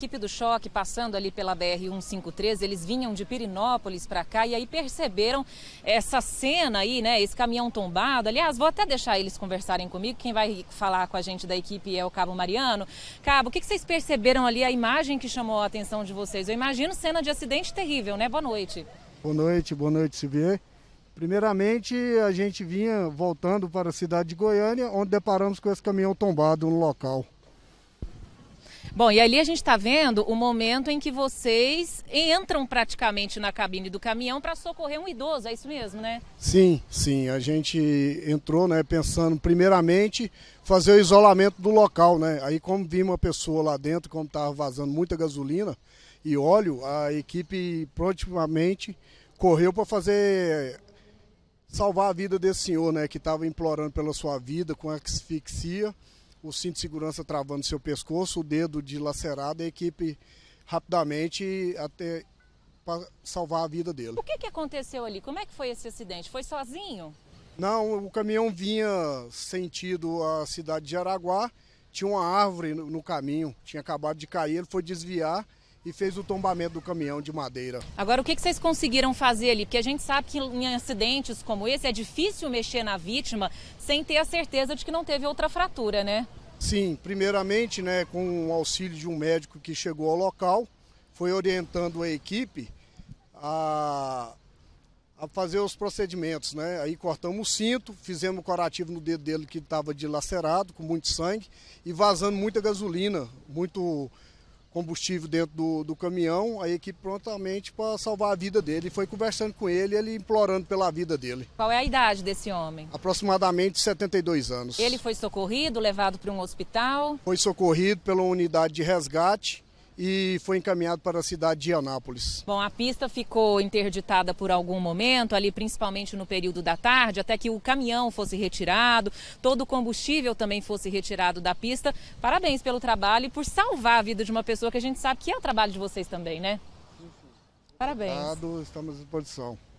equipe do choque passando ali pela BR-153, eles vinham de Pirinópolis para cá e aí perceberam essa cena aí, né? Esse caminhão tombado. Aliás, vou até deixar eles conversarem comigo. Quem vai falar com a gente da equipe é o Cabo Mariano. Cabo, o que, que vocês perceberam ali? A imagem que chamou a atenção de vocês? Eu imagino cena de acidente terrível, né? Boa noite. Boa noite, boa noite, Silvia. Primeiramente, a gente vinha voltando para a cidade de Goiânia, onde deparamos com esse caminhão tombado no local. Bom, e ali a gente está vendo o momento em que vocês entram praticamente na cabine do caminhão para socorrer um idoso, é isso mesmo, né? Sim, sim. A gente entrou, né, pensando primeiramente fazer o isolamento do local, né? Aí como vi uma pessoa lá dentro, como estava vazando muita gasolina e óleo, a equipe prontamente correu para fazer salvar a vida desse senhor, né, que estava implorando pela sua vida com asfixia o cinto de segurança travando seu pescoço, o dedo dilacerado, a equipe rapidamente até para salvar a vida dele. O que, que aconteceu ali? Como é que foi esse acidente? Foi sozinho? Não, o caminhão vinha sentido a cidade de Araguá, tinha uma árvore no caminho, tinha acabado de cair, ele foi desviar e fez o tombamento do caminhão de madeira. Agora, o que vocês conseguiram fazer ali? Porque a gente sabe que em acidentes como esse é difícil mexer na vítima sem ter a certeza de que não teve outra fratura, né? Sim, primeiramente, né, com o auxílio de um médico que chegou ao local, foi orientando a equipe a, a fazer os procedimentos, né? Aí cortamos o cinto, fizemos o corativo no dedo dele que estava dilacerado, com muito sangue, e vazando muita gasolina, muito combustível dentro do, do caminhão, a equipe prontamente para salvar a vida dele. E foi conversando com ele, ele implorando pela vida dele. Qual é a idade desse homem? Aproximadamente 72 anos. Ele foi socorrido, levado para um hospital? Foi socorrido pela unidade de resgate e foi encaminhado para a cidade de Anápolis. Bom, a pista ficou interditada por algum momento, ali principalmente no período da tarde, até que o caminhão fosse retirado, todo o combustível também fosse retirado da pista. Parabéns pelo trabalho e por salvar a vida de uma pessoa que a gente sabe que é o trabalho de vocês também, né? Parabéns. Estamos à disposição.